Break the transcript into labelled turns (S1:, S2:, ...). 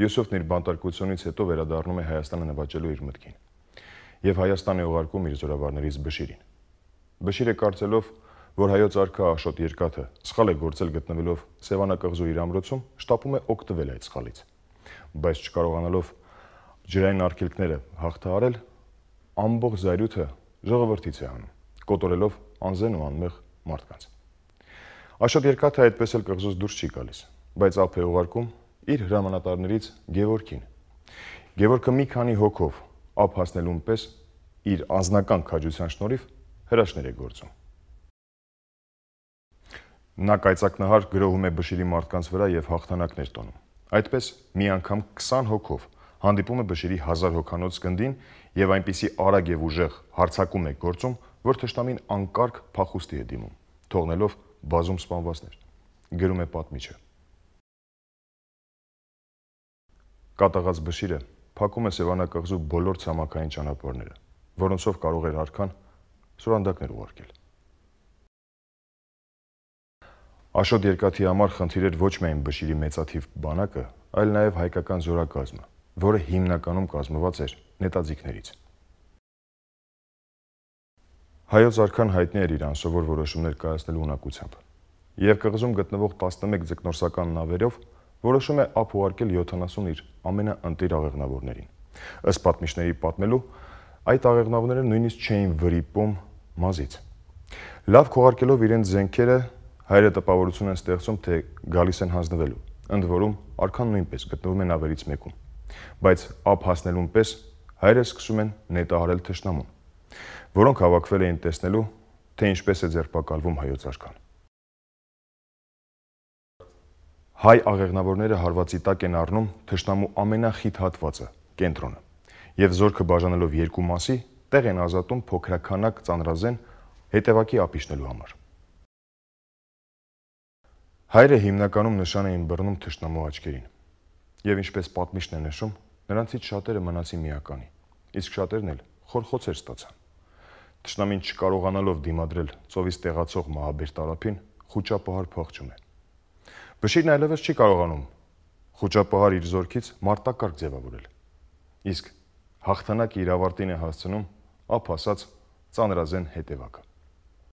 S1: Յուսոֆն իր բանտարկությունից հետո վերադառնում է Հայաստանը նվաճելու իր մտքին եւ Հայաստան է ուղարկում իր զորավարներից Բշիրին։ Բշիրը կարծելով, որ հայոց արքա Աշոտ Երկաթը սխալ է գործել գտնվելով Սևանակղզու իր ամրոցում, շտապում է օգտվել այդ սխալից։ Բայց չկարողանալով ջրային արգելքները հաղթահարել, ամբողջ զայրույթը ժողովրդից է անում, կոտորելով անզեն ու անմեղ մարդկանց։ Աշոտ Երկաթը այդպես էլ կղզուց դուրս չի գալիս, բայց ափ է ուղարկում իր հրամանատարներից Գևորգին։ Գևորգը մի քանի հոգով ապ հասնելուն պես իր անձնական քաջության շնորհիվ հրաշներ է գործում։ Նա կայծակնահար գրոհում է բշիրի մարդկանց վրա եւ հաղթանակներ տոնում։ Այդպես մի անգամ 20 հոգով հանդիպում է բշիրի 1000 հոգանոց գնդին եւ այնպիսի արագ եւ ուժեղ հարցակում է գործում, որ թշնամին անկարգ փախուստի է դիմում, թողնելով բազում սպանվածներ։ Գրում է պատմիչը։ Կատաղած բշիրը փակում է Սևանակղզու բոլոր ցամաքային ճանապարհները, որոնցով կարող էր արքան սուրանդակներ ուղարկել։ Աշոտ երկաթի համար խնդիր էր ոչ միայն բշիրի մեծաթիվ բանակը, այլ նաև հայկական զորակազմը, որը հիմնականում կազմված էր նետաձիգներից։ Հայոց արքան հայտնի էր իր անսովոր որոշումներ կայացնելու ունակությամբ։ Եվ կղզում գտնվող 11 ձկնորսական նավերով որոշում է ապ ուղարկել 70 իր ամենաընտիր աղեղնավորներին։ Ըստ պատմիչների պատմելու, այդ աղեղնավորները նույնիսկ չէին վրիպում մազից։ Լավ քողարկելով իրենց զենքերը, հայրը տպավորություն են ստեղծում, թե գալիս են հանձնվելու։ Ընդ որում, արքան նույնպես գտնվում են ավերից մեկում։ Բայց ապ հասնելուն պես հայրը սկսում են նետահարել թշնամուն, որոնք հավաքվել էին տեսնելու, թե ինչպես է ձերբակալվում հայոց արքան։ Հայ աղեղնավորները հարվածի տակ են առնում թշնամու ամենախիտ հատվածը՝ կենտրոնը։ Եվ զորքը բաժանելով երկու մասի, տեղ են ազատում փոքրականակ ծանրազեն հետևակի ապիշնելու համար։ Հայրը հիմնականում նշան էին բռնում թշնամու աչքերին։ Եվ ինչպես պատմիչն է նշում, նրանցից շատերը մնացին միականի, իսկ շատերն էլ խորխոցեր ստացան։ Թշնամին չկարողանալով դիմադրել ծովից տեղացող մահաբեր տարափին, խոճապահար փախչում է։ Բշիրն այլևս չի կարողանում խոճապահար իր զորքից մարտակարգ ձևավորել։ Իսկ հաղթանակը իր ավարտին է հասցնում ապ ասած ծանրազեն հետևակը։